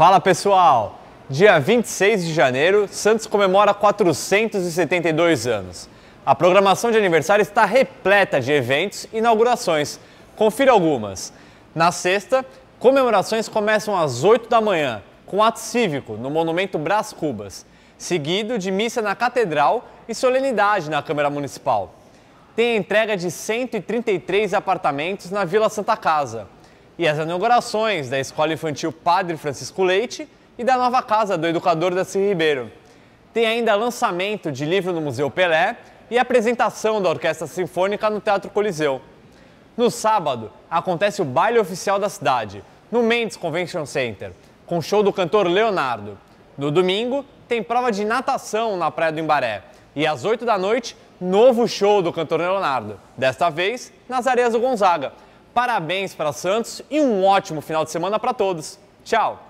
Fala pessoal! Dia 26 de janeiro, Santos comemora 472 anos. A programação de aniversário está repleta de eventos e inaugurações. Confira algumas. Na sexta, comemorações começam às 8 da manhã, com ato cívico no Monumento Brás Cubas, seguido de missa na Catedral e solenidade na Câmara Municipal. Tem a entrega de 133 apartamentos na Vila Santa Casa e as inaugurações da Escola Infantil Padre Francisco Leite e da nova casa do educador Daci Ribeiro. Tem ainda lançamento de livro no Museu Pelé e apresentação da Orquestra Sinfônica no Teatro Coliseu. No sábado, acontece o baile oficial da cidade, no Mendes Convention Center, com show do cantor Leonardo. No domingo, tem prova de natação na Praia do Imbaré. E às 8 da noite, novo show do cantor Leonardo, desta vez nas areias do Gonzaga, Parabéns para Santos e um ótimo final de semana para todos. Tchau!